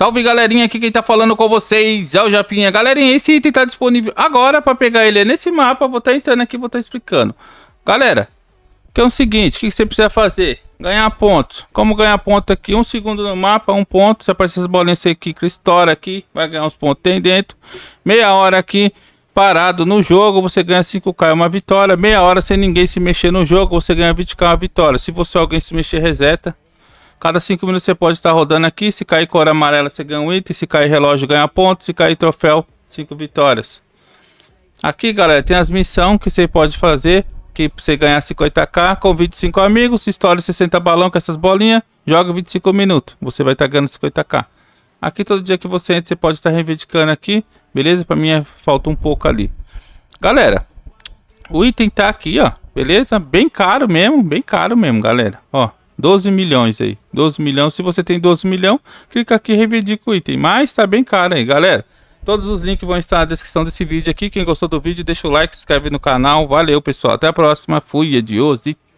Salve galerinha, aqui quem tá falando com vocês é o Japinha. Galerinha, esse item tá disponível agora pra pegar ele é nesse mapa. Vou tá entrando aqui, vou tá explicando. Galera, que é o seguinte, o que você precisa fazer? Ganhar pontos. Como ganhar ponto aqui? Um segundo no mapa, um ponto. Se aparecer essas bolinhas aqui, cristora aqui, vai ganhar uns pontos tem dentro. Meia hora aqui, parado no jogo, você ganha 5k, é uma vitória. Meia hora sem ninguém se mexer no jogo, você ganha 20k, uma vitória. Se você alguém se mexer, reseta. Cada 5 minutos você pode estar rodando aqui. Se cair cor amarela, você ganha um item. Se cair relógio, ganha ponto. Se cair troféu, 5 vitórias. Aqui, galera, tem as missões que você pode fazer. Que você ganhar 50k, convide 5 amigos, estoura 60 balão com essas bolinhas, joga 25 minutos. Você vai estar ganhando 50k. Aqui todo dia que você entra, você pode estar reivindicando aqui. Beleza? Pra mim é, falta um pouco ali. Galera, o item tá aqui, ó. Beleza? Bem caro mesmo, bem caro mesmo, galera. Ó, 12 milhões aí. 12 milhões. Se você tem 12 milhões, clica aqui e reivindica o item. Mas tá bem caro aí, galera. Todos os links vão estar na descrição desse vídeo aqui. Quem gostou do vídeo, deixa o like, se inscreve no canal. Valeu, pessoal. Até a próxima. Fui, adiós e